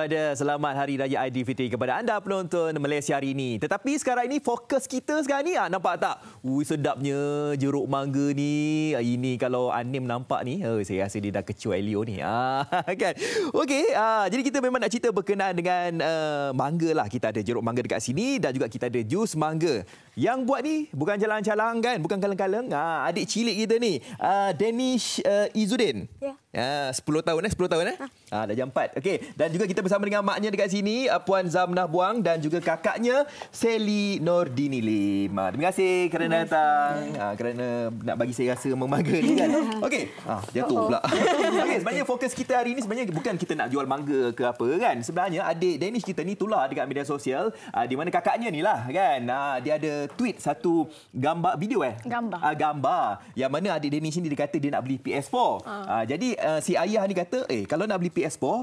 ada selamat Hari Raya Aidilfitri kepada anda penonton Malaysia hari ini. Tetapi sekarang ini fokus kita sekarang ni ah nampak tak? Ui sedapnya jeruk mangga ni. Ah, ini kalau Anim nampak ni, oh, saya rasa dia dah kecoh Elio ni. Ah kan. Okey, ah jadi kita memang nak cerita berkenaan dengan uh, mangga lah. Kita ada jeruk mangga dekat sini dan juga kita ada jus mangga. Yang buat ni bukan jalan jalan kan, bukan kaleng-kaleng. Ah adik cilik kita ni, uh, Danish uh, eh, Izudin. Ya. Yeah. Ya, uh, 10 tahun eh, 10 tahun eh. Ah. Uh, dah jam 4. Okey, dan juga kita bersama dengan maknya dekat sini, uh, Puan Zamnah Buang dan juga kakaknya Sally Nordini Lim. Uh, terima kasih kerana terima kasih. datang. Uh, kerana nak bagi saya rasa memangga ni kan. Okey. Ah, uh, jatuh pula. Oh. Okey, sebenarnya fokus kita hari ini sebenarnya bukan kita nak jual mangga ke apa kan. Sebenarnya adik Danish kita ni tular dekat media sosial uh, di mana kakaknya ni lah kan. Uh, dia ada tweet satu gambar video eh. Gambar. Uh, gambar yang mana adik Danish ni dia kata dia nak beli PS4. Uh. Uh, jadi uh, si ayah ni kata, eh kalau nak beli PS4, uh,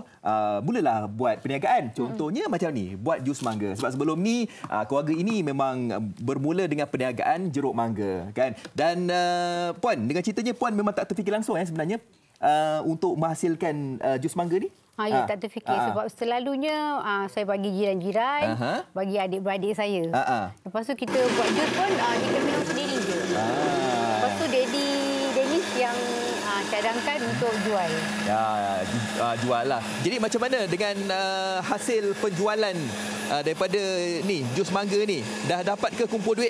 mulalah buat perniagaan. Hmm. Contohnya hmm. macam ni, buat jus mangga. Sebab sebelum ni, uh, keluarga ini memang um, bermula dengan perniagaan jeruk mangga. kan? Dan uh, Puan, dengan ceritanya Puan memang tak terfikir langsung eh, sebenarnya uh, untuk menghasilkan uh, jus mangga ni. Ha, ya, ha. tak terfikir. Ha. Sebab selalunya uh, saya bagi jiran-jiran, uh-huh. bagi adik-beradik saya. Uh-huh. Lepas tu kita buat jus pun, uh, kita minum sendiri je. Uh-huh. Lepas tu, Daddy dicadangkan untuk jual. Ya, uh, jual lah. Jadi macam mana dengan uh, hasil penjualan uh, daripada ni jus mangga ni? Dah dapat ke kumpul duit?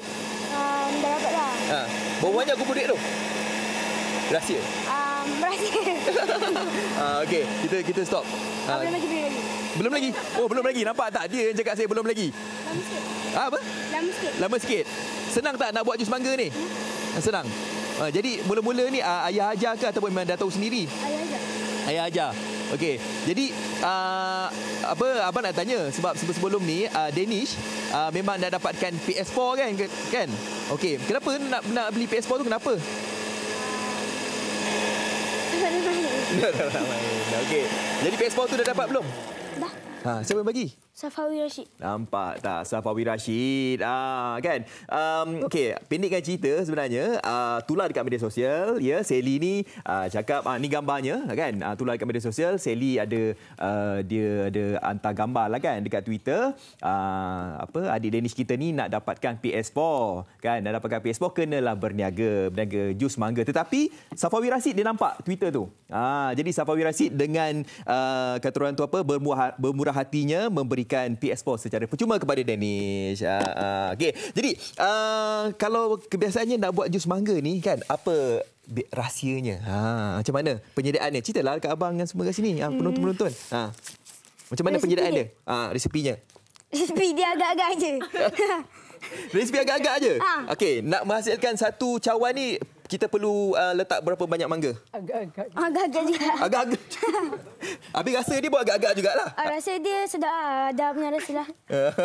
Um, dah dapat lah. Ha. Berapa banyak kumpul duit tu? Rahsia? Um, rahsia. uh, Okey, kita kita stop. Uh, belum lagi, belum lagi. Belum lagi? Oh, belum lagi. Nampak tak? Dia yang cakap saya belum lagi. Lama sikit. Ha, apa? Lama sikit. Lama sikit. Senang tak nak buat jus mangga ni? Hmm? Senang. Uh, jadi mula-mula ni uh, ayah aja ke ataupun memang dah tahu sendiri? Ayah aja. Ayah aja. Okey. Jadi uh, apa abang nak tanya sebab sebelum ni uh, Danish uh, memang dah dapatkan PS4 kan kan? Okey. Kenapa nak nak beli PS4 tu kenapa? Dah dah main. Okey. Jadi PS4 tu dah dapat belum? Dah. Ha, siapa yang bagi? Safawi Rashid. Nampak tak Safawi Rashid. Ah kan. Um okey, pendekkan cerita sebenarnya uh, tular dekat media sosial ya Sally ni uh, cakap ah ni gambarnya kan. uh, tular dekat media sosial Sally ada uh, dia ada hantar gambar lah kan dekat Twitter uh, apa adik Danish kita ni nak dapatkan PS4 kan. Nak dapatkan PS4 kenalah berniaga, berniaga jus mangga. Tetapi Safawi Rashid dia nampak Twitter tu. Ah jadi Safawi Rashid dengan uh, kata orang tu apa bermurah hatinya memberi berikan PS4 secara percuma kepada Danish. Uh, ah, uh, ah. okay. Jadi, uh, kalau kebiasaannya nak buat jus mangga ni kan, apa rahsianya? Ha, macam mana penyediaannya? Ceritalah dekat abang yang semua kat sini, hmm. penonton-penonton. Ha. Macam mana penyediaannya? Ha, resepinya. Resipi dia agak-agak je. Resipi agak-agak je? Ha. Okey, nak menghasilkan satu cawan ni kita perlu uh, letak berapa banyak mangga? Agak-agak. Agak-agak juga. Agak-agak. Habis rasa dia pun agak-agak jugalah. Uh, rasa dia sedap. Uh, dah punya rasa lah.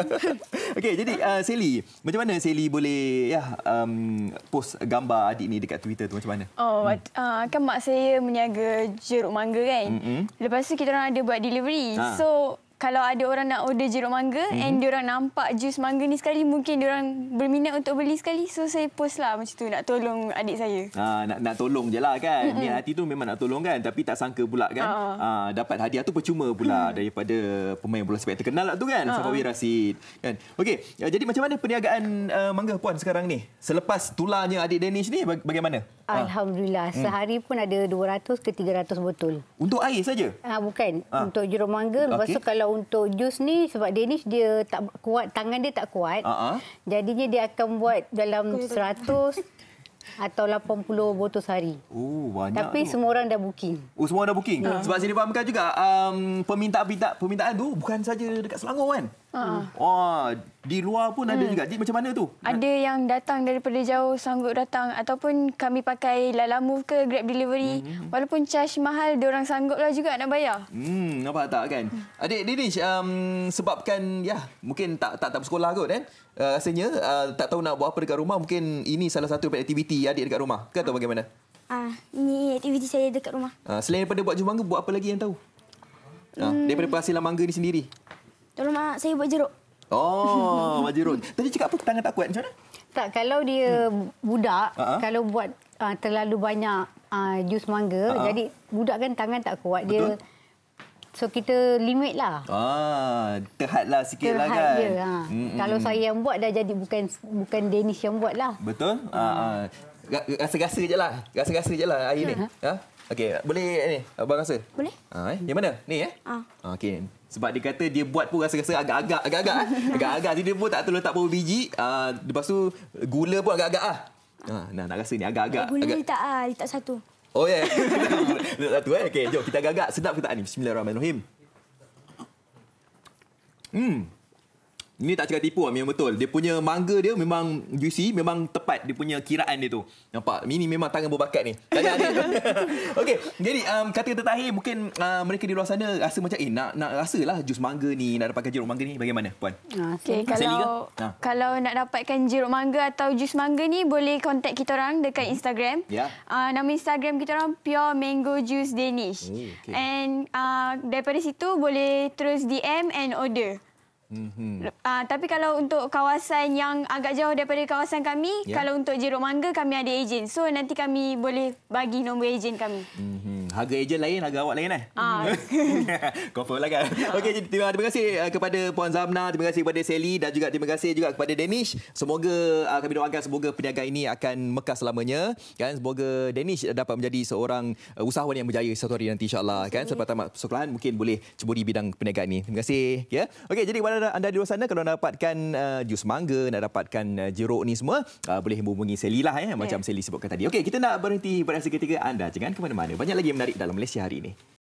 Okey, jadi uh, Sally. Macam mana Sally boleh ya, um, post gambar adik ni dekat Twitter tu? Macam mana? Oh, hmm. uh, kan mak saya meniaga jeruk mangga kan? Mm-hmm. Lepas tu kita orang ada buat delivery. Ha. So, kalau ada orang nak order jeruk mangga mm-hmm. and diorang nampak jus mangga ni sekali mungkin diorang berminat untuk beli sekali so saya post lah macam tu nak tolong adik saya. Ha nak nak tolong je lah kan. Mm-hmm. Niat hati tu memang nak tolong kan tapi tak sangka pula kan uh-huh. ha, dapat hadiah tu percuma pula mm-hmm. daripada pemain bola sepak terkenal lah tu kan uh-huh. Ha. Safawi Rasid kan. Okey ya, jadi macam mana perniagaan uh, mangga puan sekarang ni selepas tularnya adik Danish ni bagaimana? Ha. Alhamdulillah ha. sehari pun ada 200 ke 300 botol. Untuk air saja? Ah ha, bukan ha. untuk jeruk mangga lepas tu kalau kalau untuk jus ni sebab Danish dia tak kuat tangan dia tak kuat. Uh-huh. Jadinya dia akan buat dalam 100 atau 80 botol sehari. Oh banyak. Tapi tu. semua orang dah booking. Oh semua orang dah booking. Yeah. Sebab sini fahamkan juga um, permintaan permintaan tu bukan saja dekat Selangor kan? Uh. Hmm. Wah, ah, di luar pun ada hmm. juga. Jadi macam mana tu? Ada yang datang daripada jauh sanggup datang ataupun kami pakai Lalamu ke Grab Delivery. Hmm. Walaupun charge mahal, dia orang lah juga nak bayar. Hmm, nampak tak kan? Hmm. Adik ini um, sebabkan ya, mungkin tak tak tak sekolah kot kan? Eh? Uh, rasanya uh, tak tahu nak buat apa dekat rumah, mungkin ini salah satu aktiviti adik dekat rumah. kau tahu bagaimana? Ah, ini aktiviti saya dekat rumah. Uh, selain daripada buat jumangga, buat apa lagi yang tahu? Ah, hmm. Uh, daripada penghasilan mangga ni sendiri? Tolong mak, saya buat jeruk. Oh, buat jeruk. Tadi cakap apa? Tangan tak kuat macam mana? Tak, kalau dia hmm. budak, uh-huh. kalau buat uh, terlalu banyak uh, jus mangga, uh-huh. jadi budak kan tangan tak kuat. Betul. Dia, so, kita limit lah. Ah, terhadlah lah sikit lah terhad kan. Terhad dia. Ha. Hmm, hmm, kalau hmm. saya yang buat, dah jadi bukan bukan Danish yang buat lah. Betul. Ah, hmm. Uh, rasa-rasa je lah. Rasa-rasa je lah air ni. Uh-huh. Okey, boleh ni. apa abang rasa? Boleh. Ha eh. Yang mana? Ni eh? Ha. Okey. Sebab dia kata dia buat pun rasa-rasa agak-agak agak-agak. Eh? agak-agak jadi dia pun tak terlalu tak berapa biji. Ah uh, lepas tu gula pun agak-agak ah. Ha, nah, nak rasa ni agak-agak. gula agak. tak ah, tak satu. Oh ya. Yeah. satu eh. Okey, jom kita agak-agak. Sedap ke tak ni? Bismillahirrahmanirrahim. Hmm ini tak cakap tipu lah memang betul dia punya mangga dia memang juicy memang tepat dia punya kiraan dia tu nampak ini memang tangan berbakat ni tanya adik tu jadi um, kata-kata akhir mungkin uh, mereka di luar sana rasa macam eh nak, nak rasa lah jus mangga ni nak dapatkan jeruk mangga ni bagaimana Puan okay, ah, okay. kalau ha. kalau nak dapatkan jeruk mangga atau jus mangga ni boleh contact kita orang dekat hmm. Instagram yeah. Ya. uh, nama Instagram kita orang Pure Mango Juice Danish oh, okay. and uh, daripada situ boleh terus DM and order Mm-hmm. Uh, tapi kalau untuk kawasan yang agak jauh daripada kawasan kami, yeah. kalau untuk Jeruk Mangga kami ada ejen. So nanti kami boleh bagi nombor ejen kami. Mm-hmm harga ejen lain harga awak lain eh ah. lah kan Okey, jadi terima, terima kasih eh, kepada Puan Zamna terima kasih kepada Sally dan juga terima kasih juga kepada Danish semoga uh, kami doakan semoga perniagaan ini akan mekas selamanya kan semoga Danish dapat menjadi seorang uh, usahawan yang berjaya satu hari nanti insyaAllah kan selepas tamat sekolahan mungkin boleh ceburi bidang perniagaan ini terima kasih ya Okey, jadi kepada anda di luar sana kalau anda dapatkan uh, jus mangga nak dapatkan uh, jeruk ni semua uh, boleh hubungi Sally lah ya, okay. macam Sally sebutkan tadi Okey, kita nak berhenti pada seketika anda jangan ke mana-mana banyak lagi yang menarik menarik dalam Malaysia hari ini.